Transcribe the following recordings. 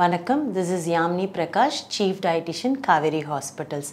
வணக்கம் this is Yamini Prakash chief dietitian Kaveri hospitals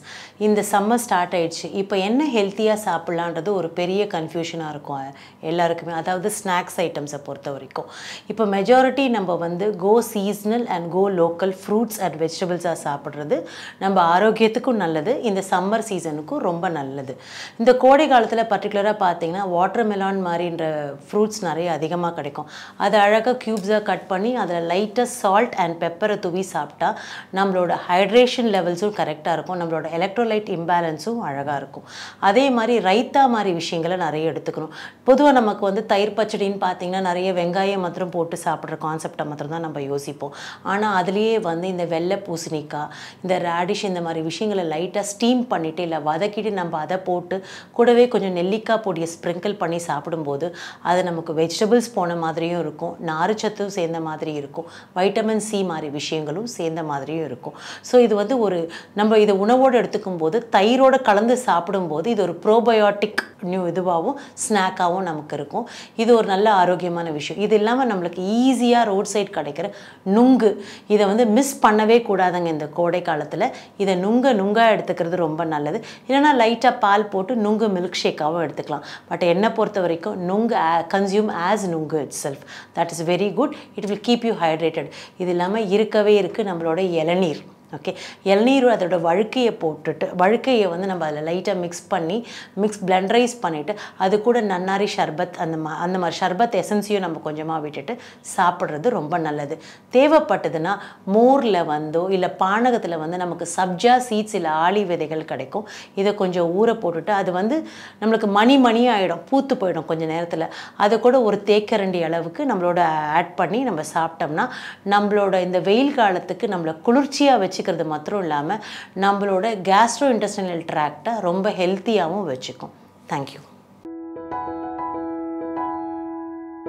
இந்த summer start ஆயிடுச்சு இப்போ என்ன ஹெல்த்தியாக சாப்பிட்லான்றது ஒரு பெரிய கன்ஃபியூஷனாக இருக்கும் எல்லாருக்குமே அதாவது ஸ்நாக்ஸ் ஐட்டம்ஸை பொறுத்த வரைக்கும் இப்போ மெஜாரிட்டி நம்ம வந்து go seasonal and go local fruits and வெஜிடபிள்ஸாக சாப்பிட்றது நம்ம ஆரோக்கியத்துக்கும் நல்லது இந்த சம்மர் சீசனுக்கும் ரொம்ப நல்லது இந்த கோடை காலத்தில் பர்டிகுலராக பார்த்தீங்கன்னா வாட்டர் மெலான் மாதிரின்ற ஃப்ரூட்ஸ் நிறைய அதிகமாக கிடைக்கும் அதை அழகாக க்யூப்ஸாக கட் பண்ணி அதில் லைட்டாக சால்ட் அண்ட் பெப்பரை தூவி சாப்பிட்டா நம்மளோட ஹைட்ரேஷன் லெவல்ஸும் கரெக்டாக இருக்கும் நம்மளோட எலக்ட்ரோலைட் இம்பேலன்ஸும் அழகாக இருக்கும் அதே மாதிரி ரைத்தா மாதிரி விஷயங்களை நிறைய எடுத்துக்கணும் பொதுவாக நமக்கு வந்து தயிர் பச்சடின்னு பார்த்தீங்கன்னா நிறைய வெங்காயம் மாத்திரம் போட்டு சாப்பிட்ற கான்செப்டை மாத்திரம் தான் நம்ம யோசிப்போம் ஆனால் அதுலேயே வந்து இந்த வெள்ளை பூசணிக்காய் இந்த ரேடிஷ் இந்த மாதிரி விஷயங்களை லைட்டாக ஸ்டீம் பண்ணிவிட்டு இல்லை வதக்கிட்டு நம்ம அதை போட்டு கூடவே கொஞ்சம் நெல்லிக்காய் பொடியை ஸ்ப்ரிங்கிள் பண்ணி சாப்பிடும்போது அது நமக்கு வெஜிடபிள்ஸ் போன மாதிரியும் இருக்கும் நார்ச்சத்தும் சேர்ந்த மாதிரி இருக்கும் வைட்டமின் சி மாதிரி மாதிரி விஷயங்களும் சேர்ந்த மாதிரியும் இருக்கும் ஸோ இது வந்து ஒரு நம்ம இதை உணவோடு எடுத்துக்கும் போது தயிரோடு கலந்து சாப்பிடும்போது இது ஒரு ப்ரோபயோட்டிக் நியூ இதுவாகவும் ஸ்நாக்காகவும் நமக்கு இருக்கும் இது ஒரு நல்ல ஆரோக்கியமான விஷயம் இது இல்லாமல் நம்மளுக்கு ஈஸியாக ரோட் சைட் கிடைக்கிற நுங்கு இதை வந்து மிஸ் பண்ணவே கூடாதுங்க இந்த கோடை காலத்தில் இதை நுங்க நுங்காக எடுத்துக்கிறது ரொம்ப நல்லது இல்லைனா லைட்டாக பால் போட்டு நுங்கு மில்க் ஷேக்காகவும் எடுத்துக்கலாம் பட் என்னை பொறுத்த வரைக்கும் நுங்கு கன்சியூம் ஆஸ் நுங்கு itself that is very good it will keep you hydrated இது இல்லாமல் இருக்கவே இருக்குது நம்மளோட இளநீர் ஓகே இளநீர் அதோட வழுக்கையை போட்டுட்டு வழுக்கையை வந்து நம்ம அதில் லைட்டாக மிக்ஸ் பண்ணி மிக்ஸ் பிளண்டரைஸ் பண்ணிவிட்டு அது கூட நன்னாரி ஷர்பத் அந்த மா அந்த மாதிரி ஷர்பத் எசன்ஸையும் நம்ம கொஞ்சமாக விட்டுட்டு சாப்பிட்றது ரொம்ப நல்லது தேவைப்பட்டதுன்னா மோரில் வந்தோ இல்லை பானகத்தில் வந்து நமக்கு சப்ஜா சீட்ஸ் இல்லை ஆளி விதைகள் கிடைக்கும் இதை கொஞ்சம் ஊற போட்டுட்டு அது வந்து நம்மளுக்கு மணி மணி ஆகிடும் பூத்து போயிடும் கொஞ்சம் நேரத்தில் அதை கூட ஒரு தேக்கரண்டி அளவுக்கு நம்மளோட ஆட் பண்ணி நம்ம சாப்பிட்டோம்னா நம்மளோட இந்த வெயில் காலத்துக்கு நம்மளை குளிர்ச்சியாக வச்சு வச்சுக்கிறது மாத்திரம் இல்லாமல் நம்மளோட கேஸ்ட்ரோ இன்டெஸ்டினல் ட்ராக்டை ரொம்ப ஹெல்த்தியாகவும் வச்சுக்கும் தேங்க்யூ